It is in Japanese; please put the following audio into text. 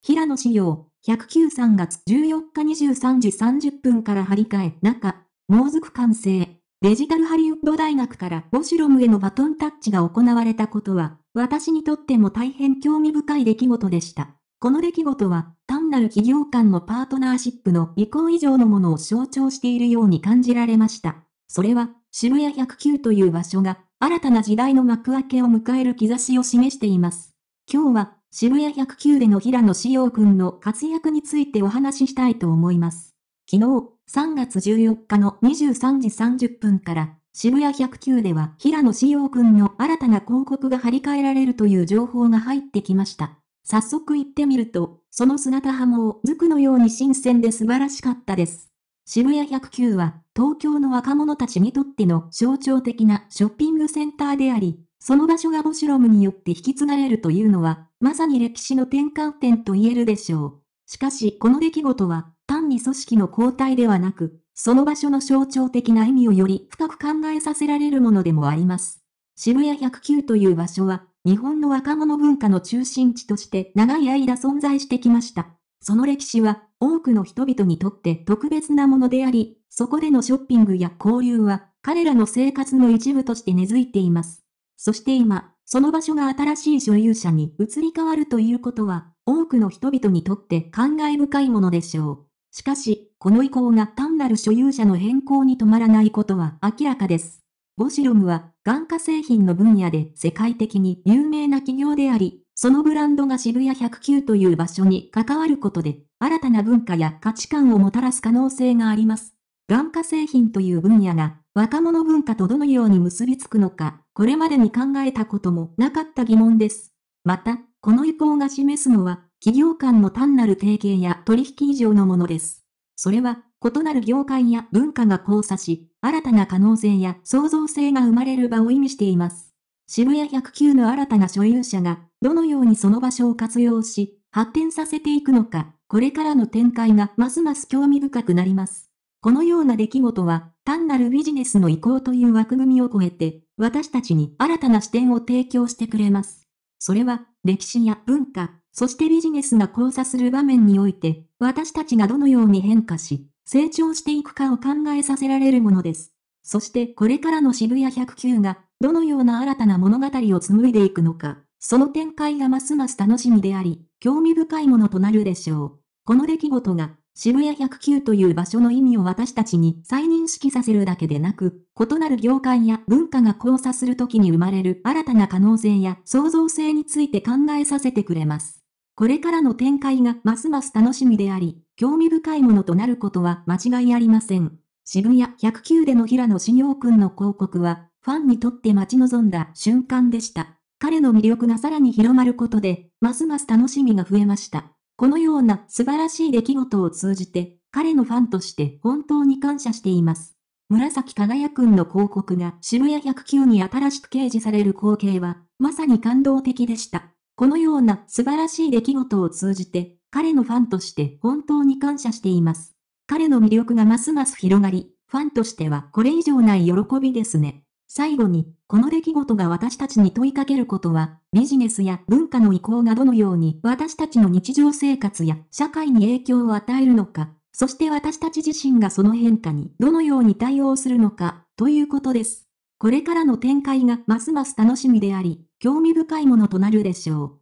平野紫耀、109 3月14日23時30分から張り替え、中、もうずく完成。デジタルハリウッド大学からボシュロムへのバトンタッチが行われたことは、私にとっても大変興味深い出来事でした。この出来事は、単なる企業間のパートナーシップの移行以上のものを象徴しているように感じられました。それは、渋谷109という場所が、新たな時代の幕開けを迎える兆しを示しています。今日は、渋谷109での平野紫耀くんの活躍についてお話ししたいと思います。昨日、3月14日の23時30分から、渋谷109では平野紫耀くんの新たな広告が張り替えられるという情報が入ってきました。早速行ってみると、その姿はもう、ずくのように新鮮で素晴らしかったです。渋谷109は、東京の若者たちにとっての象徴的なショッピングセンターであり、その場所がボシュロムによって引き継がれるというのは、まさに歴史の転換点と言えるでしょう。しかし、この出来事は、単に組織の交代ではなく、その場所の象徴的な意味をより深く考えさせられるものでもあります。渋谷109という場所は、日本の若者文化の中心地として長い間存在してきました。その歴史は、多くの人々にとって特別なものであり、そこでのショッピングや交流は、彼らの生活の一部として根付いています。そして今、その場所が新しい所有者に移り変わるということは、多くの人々にとって感慨深いものでしょう。しかし、この意向が単なる所有者の変更に止まらないことは明らかです。ボシロムは、眼科製品の分野で世界的に有名な企業であり、そのブランドが渋谷109という場所に関わることで、新たな文化や価値観をもたらす可能性があります。眼科製品という分野が、若者文化とどのように結びつくのか、これまでに考えたこともなかった疑問です。また、この意向が示すのは、企業間の単なる提携や取引以上のものです。それは、異なる業界や文化が交差し、新たな可能性や創造性が生まれる場を意味しています。渋谷109の新たな所有者が、どのようにその場所を活用し、発展させていくのか、これからの展開がますます興味深くなります。このような出来事は、単なるビジネスの移行という枠組みを超えて、私たちに新たな視点を提供してくれます。それは、歴史や文化、そしてビジネスが交差する場面において、私たちがどのように変化し、成長していくかを考えさせられるものです。そしてこれからの渋谷109が、どのような新たな物語を紡いでいくのか、その展開がますます楽しみであり、興味深いものとなるでしょう。この出来事が渋谷109という場所の意味を私たちに再認識させるだけでなく、異なる業界や文化が交差するときに生まれる新たな可能性や創造性について考えさせてくれます。これからの展開がますます楽しみであり、興味深いものとなることは間違いありません。渋谷109での平野志くんの広告は、ファンにとって待ち望んだ瞬間でした。彼の魅力がさらに広まることで、ますます楽しみが増えました。このような素晴らしい出来事を通じて、彼のファンとして本当に感謝しています。紫輝くんの広告が渋谷109に新しく掲示される光景は、まさに感動的でした。このような素晴らしい出来事を通じて、彼のファンとして本当に感謝しています。彼の魅力がますます広がり、ファンとしてはこれ以上ない喜びですね。最後に、この出来事が私たちに問いかけることは、ビジネスや文化の移行がどのように私たちの日常生活や社会に影響を与えるのか、そして私たち自身がその変化にどのように対応するのか、ということです。これからの展開がますます楽しみであり、興味深いものとなるでしょう。